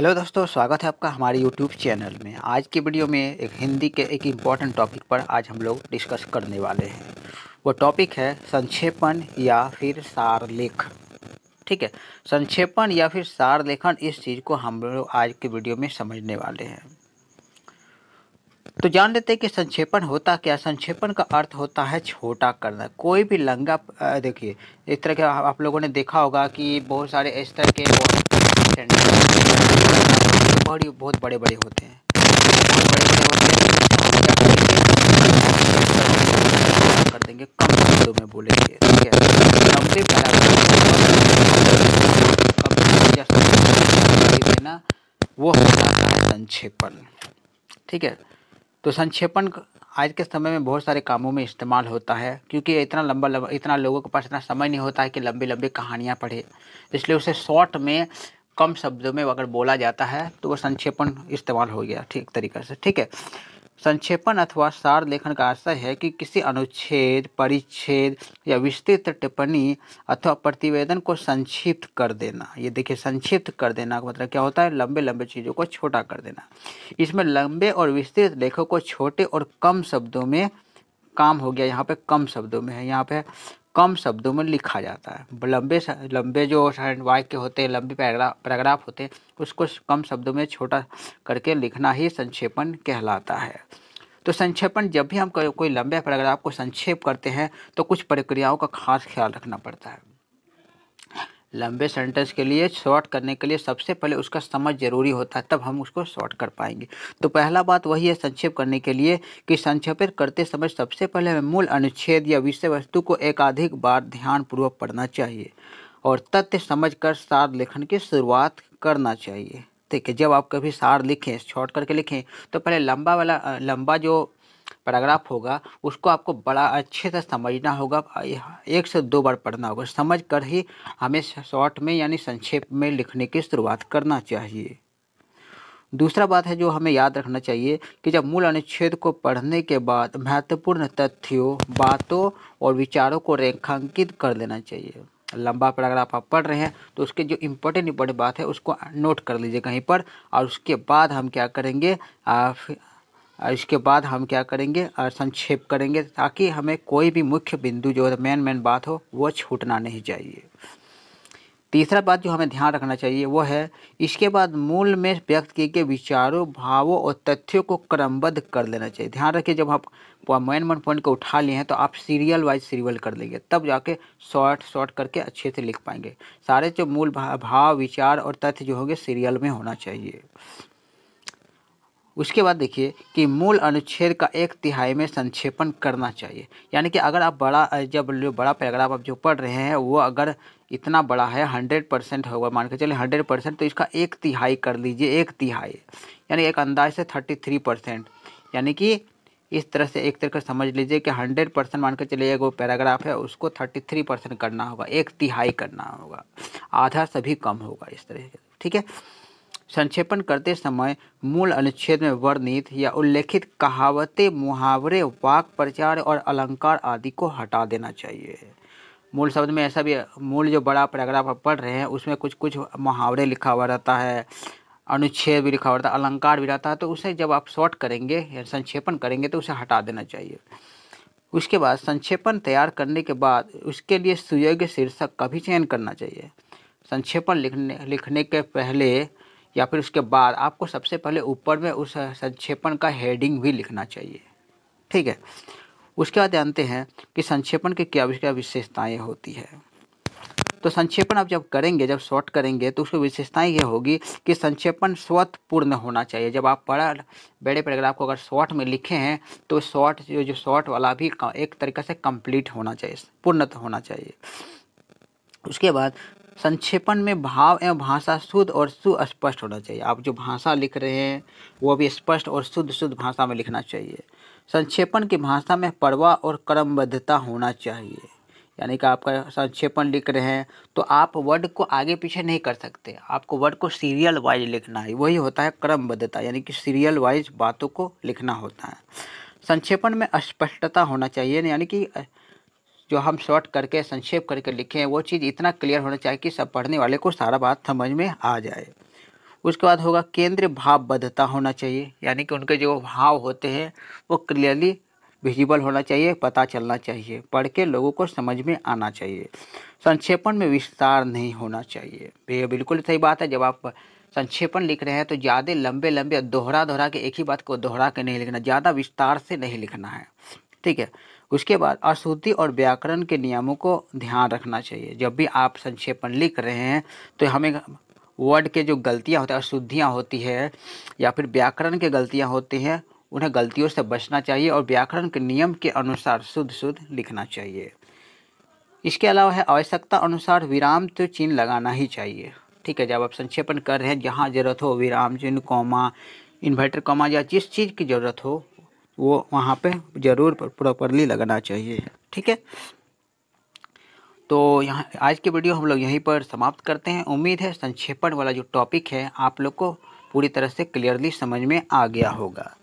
hello दोस्तों स्वागत है आपका हमारे यूट्यूब चैनल में आज की वीडियो में एक हिंदी के एक इम्पॉर्टेंट टॉपिक पर आज हम लोग डिस्कस करने वाले हैं वो टॉपिक है संक्षेपण या फिर सार लेख ठीक है संक्षेपण या फिर सार लेखन इस चीज़ को हम लोग आज के वीडियो में समझने वाले हैं तो जान लेते हैं कि संक्षेपण होता क्या संक्षेपण का अर्थ होता है छोटा करना कोई भी लंगा देखिए इस तरह के आप लोगों ने देखा होगा कि बहुत सारे इस तरह के सेंटर ये बहुत बड़े बड़े होते हैं बड़े बड़े होते हैं कर देंगे कम शब्दों में बोलेंगे ठीक है सबसे वो है संक्षेपण ठीक है तो संक्षेपण आज के समय में बहुत सारे कामों में इस्तेमाल होता है क्योंकि इतना लंबा लंबा इतना लोगों के पास इतना समय नहीं होता है कि लंबी लंबी कहानियाँ पढ़े इसलिए उसे शॉर्ट में कम शब्दों में अगर बोला जाता है तो वह संक्षेपण इस्तेमाल हो गया ठीक तरीके से ठीक है संक्षेपण अथवा सार लेखन का आशय है कि किसी अनुच्छेद परिच्छेद या विस्तृत टिप्पणी अथवा प्रतिवेदन को संक्षिप्त कर देना ये देखिए संक्षिप्त कर देना का मतलब क्या होता है लंबे लंबे चीज़ों को छोटा कर देना इसमें लंबे और विस्तृत लेखों को छोटे और कम शब्दों में काम हो गया यहाँ पे कम शब्दों में है यहाँ पे कम शब्दों में लिखा जाता है लंबे लंबे जो वाक्य होते हैं लंबे पैराग्राफ होते हैं उसको कम शब्दों में छोटा करके लिखना ही संक्षेपण कहलाता है तो संक्षेपण जब भी हम कोई लंबे पैराग्राफ को संक्षेप करते हैं तो कुछ प्रक्रियाओं का खास ख्याल रखना पड़ता है लंबे सेंटेंस के लिए शॉर्ट करने के लिए सबसे पहले उसका समझ जरूरी होता है तब हम उसको शॉर्ट कर पाएंगे तो पहला बात वही है संक्षेप करने के लिए कि संक्षेपित करते समय सबसे पहले हमें मूल अनुच्छेद या विषय वस्तु को एकाधिक बार ध्यानपूर्वक पढ़ना चाहिए और तथ्य समझ कर सार लेखन की शुरुआत करना चाहिए ठीक है जब आप कभी सार लिखें शॉर्ट करके लिखें तो पहले लंबा वाला लंबा जो पैराग्राफ होगा उसको आपको बड़ा अच्छे से समझना होगा एक से दो बार पढ़ना होगा समझ कर ही हमें शॉर्ट में यानी संक्षेप में लिखने की शुरुआत करना चाहिए दूसरा बात है जो हमें याद रखना चाहिए कि जब मूल अनुच्छेद को पढ़ने के बाद महत्वपूर्ण तथ्यों बातों और विचारों को रेखांकित कर लेना चाहिए लंबा पैराग्राफ आप पढ़ रहे हैं तो उसके जो इम्पोर्टेंट इम्पोर्टेंट बात है उसको नोट कर लीजिए कहीं पर और उसके बाद हम क्या करेंगे और इसके बाद हम क्या करेंगे संक्षेप करेंगे ताकि हमें कोई भी मुख्य बिंदु जो मेन मेन बात हो वो छूटना नहीं चाहिए तीसरा बात जो हमें ध्यान रखना चाहिए वो है इसके बाद मूल में व्यक्त किए गए विचारों भावों और तथ्यों को क्रमबद्ध कर लेना चाहिए ध्यान रखिए जब आप मैन मन पॉइंट को उठा लिए हैं तो आप सीरियल वाइज सीरियल कर लेंगे तब जाके शॉर्ट शॉर्ट करके अच्छे से लिख पाएंगे सारे जो मूल भाव विचार और तथ्य जो होंगे सीरियल में होना चाहिए उसके बाद देखिए कि मूल अनुच्छेद का एक तिहाई में संक्षेपण करना चाहिए यानी कि अगर आप बड़ा जब बड़ा पैराग्राफ आप जो पढ़ रहे हैं वो अगर इतना बड़ा है हंड्रेड परसेंट होगा मान के चलिए हंड्रेड परसेंट तो इसका एक तिहाई कर लीजिए एक तिहाई यानी एक अंदाज से थर्टी थ्री परसेंट यानी कि इस तरह से एक तरह का समझ लीजिए कि हंड्रेड परसेंट मान के चलिए वो पैराग्राफ है उसको थर्टी थ्री परसेंट करना होगा एक तिहाई करना होगा आधा से भी कम होगा इस तरह से ठीक है संक्षेपण करते समय मूल अनुच्छेद में वर्णित या उल्लेखित कहावतें मुहावरे वाक प्रचार और अलंकार आदि को हटा देना चाहिए मूल शब्द में ऐसा भी मूल जो बड़ा पैराग्राफ आप पढ़ रहे हैं उसमें कुछ कुछ मुहावरे लिखा हुआ रहता है अनुच्छेद भी लिखा हुआ रहता है अलंकार भी रहता है तो उसे जब आप शॉर्ट करेंगे या संक्षेपण करेंगे तो उसे हटा देना चाहिए उसके बाद संक्षेपण तैयार करने के बाद उसके लिए सुयोग्य शीर्षक का भी चयन करना चाहिए संक्षेपण लिखने लिखने के पहले या फिर उसके बाद आपको सबसे पहले ऊपर में उस संक्षेपण का हेडिंग भी लिखना चाहिए ठीक है उसके बाद जानते हैं कि संक्षेपण के क्या क्या विशेषताएँ होती है तो संक्षेपण आप जब करेंगे जब शॉर्ट करेंगे तो उसकी विशेषताएं ये होगी कि संक्षेपण स्वत पूर्ण होना चाहिए जब आप पढ़ा बड़े पैराग्राफ को अगर शॉर्ट में लिखे हैं तो शॉर्ट जो जो शॉर्ट वाला भी एक तरीके से कंप्लीट होना चाहिए पूर्ण होना चाहिए उसके बाद संक्षेपण में भाव एवं भाषा शुद्ध और सुस्पष्ट होना चाहिए आप जो भाषा लिख रहे हैं वो भी स्पष्ट और शुद्ध शुद्ध भाषा में लिखना चाहिए संक्षेपण की भाषा में परवा और क्रमबद्धता होना चाहिए यानी कि आपका संक्षेपण लिख रहे हैं तो आप वर्ड को आगे पीछे नहीं कर सकते आपको वर्ड को सीरियल वाइज लिखना है वही होता है क्रमबद्धता यानी कि सीरियल वाइज बातों को लिखना होता है संक्षेपण में स्पष्टता होना चाहिए यानी कि जो हम शॉर्ट करके संक्षेप करके लिखे हैं वो चीज़ इतना क्लियर होना चाहिए कि सब पढ़ने वाले को सारा बात समझ में आ जाए उसके बाद होगा केंद्र भावबद्धता होना चाहिए यानी कि उनके जो भाव होते हैं वो क्लियरली विजिबल होना चाहिए पता चलना चाहिए पढ़ के लोगों को समझ में आना चाहिए संक्षेपण में विस्तार नहीं होना चाहिए तो ये बिल्कुल सही बात है जब आप संक्षेपण लिख रहे हैं तो ज़्यादा लंबे लंबे दोहरा दोहरा के एक ही बात को दोहरा के नहीं लिखना ज़्यादा विस्तार से नहीं लिखना है ठीक है उसके बाद अशुद्धि और व्याकरण के नियमों को ध्यान रखना चाहिए जब भी आप संक्षेपण लिख रहे हैं तो हमें वर्ड के जो गलतियाँ होती हैं अशुद्धियाँ होती है या फिर व्याकरण के गलतियाँ होती हैं उन्हें गलतियों से बचना चाहिए और व्याकरण के नियम के अनुसार शुद्ध शुद्ध लिखना चाहिए इसके अलावा है आवश्यकता अनुसार विराम तो चिन्ह लगाना ही चाहिए ठीक है जब आप संक्षेपण कर रहे हैं जहाँ ज़रूरत हो विराम चिन्ह कौमा इन्वर्टर कॉमा या जिस चीज़ की ज़रूरत हो वो वहाँ पे ज़रूर प्रॉपरली लगाना चाहिए ठीक है तो यहाँ आज की वीडियो हम लोग यहीं पर समाप्त करते हैं उम्मीद है संक्षेपण वाला जो टॉपिक है आप लोग को पूरी तरह से क्लियरली समझ में आ गया होगा